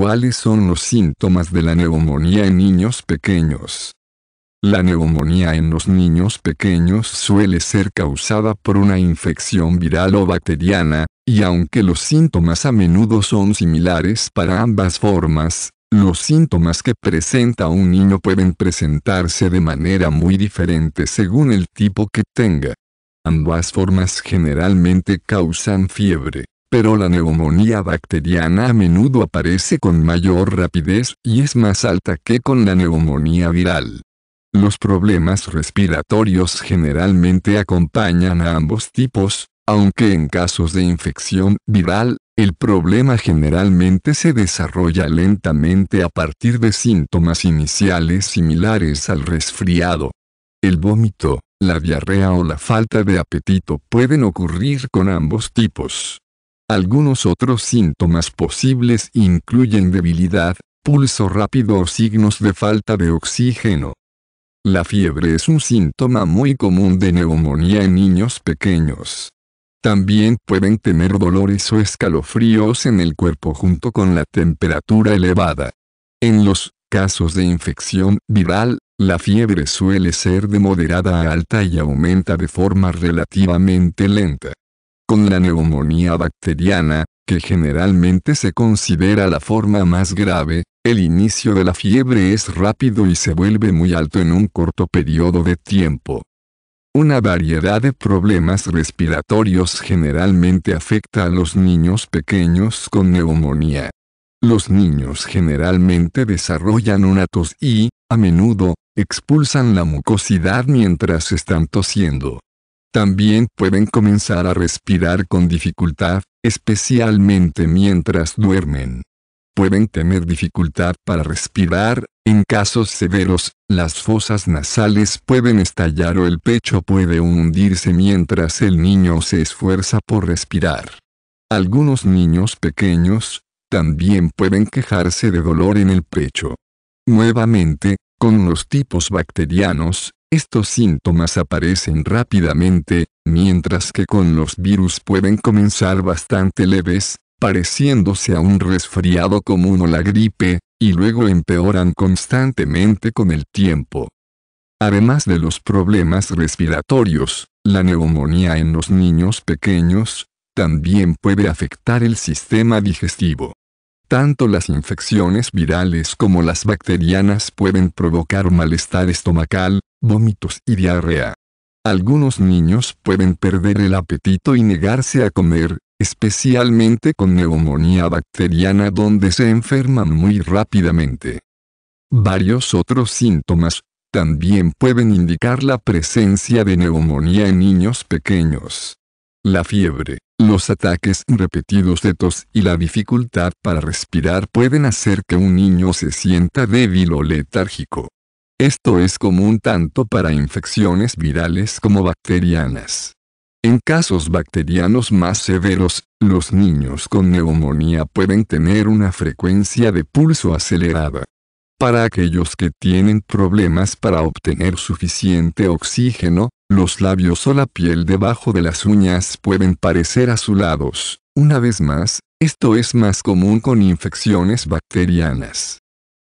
¿Cuáles son los síntomas de la neumonía en niños pequeños? La neumonía en los niños pequeños suele ser causada por una infección viral o bacteriana, y aunque los síntomas a menudo son similares para ambas formas, los síntomas que presenta un niño pueden presentarse de manera muy diferente según el tipo que tenga. Ambas formas generalmente causan fiebre pero la neumonía bacteriana a menudo aparece con mayor rapidez y es más alta que con la neumonía viral. Los problemas respiratorios generalmente acompañan a ambos tipos, aunque en casos de infección viral, el problema generalmente se desarrolla lentamente a partir de síntomas iniciales similares al resfriado. El vómito, la diarrea o la falta de apetito pueden ocurrir con ambos tipos. Algunos otros síntomas posibles incluyen debilidad, pulso rápido o signos de falta de oxígeno. La fiebre es un síntoma muy común de neumonía en niños pequeños. También pueden tener dolores o escalofríos en el cuerpo junto con la temperatura elevada. En los casos de infección viral, la fiebre suele ser de moderada a alta y aumenta de forma relativamente lenta con la neumonía bacteriana, que generalmente se considera la forma más grave, el inicio de la fiebre es rápido y se vuelve muy alto en un corto periodo de tiempo. Una variedad de problemas respiratorios generalmente afecta a los niños pequeños con neumonía. Los niños generalmente desarrollan una tos y, a menudo, expulsan la mucosidad mientras están tosiendo. También pueden comenzar a respirar con dificultad, especialmente mientras duermen. Pueden tener dificultad para respirar, en casos severos, las fosas nasales pueden estallar o el pecho puede hundirse mientras el niño se esfuerza por respirar. Algunos niños pequeños, también pueden quejarse de dolor en el pecho. Nuevamente, con los tipos bacterianos, estos síntomas aparecen rápidamente, mientras que con los virus pueden comenzar bastante leves, pareciéndose a un resfriado común o la gripe, y luego empeoran constantemente con el tiempo. Además de los problemas respiratorios, la neumonía en los niños pequeños, también puede afectar el sistema digestivo. Tanto las infecciones virales como las bacterianas pueden provocar malestar estomacal, vómitos y diarrea. Algunos niños pueden perder el apetito y negarse a comer, especialmente con neumonía bacteriana donde se enferman muy rápidamente. Varios otros síntomas también pueden indicar la presencia de neumonía en niños pequeños. La fiebre, los ataques repetidos de tos y la dificultad para respirar pueden hacer que un niño se sienta débil o letárgico. Esto es común tanto para infecciones virales como bacterianas. En casos bacterianos más severos, los niños con neumonía pueden tener una frecuencia de pulso acelerada. Para aquellos que tienen problemas para obtener suficiente oxígeno, los labios o la piel debajo de las uñas pueden parecer azulados. Una vez más, esto es más común con infecciones bacterianas.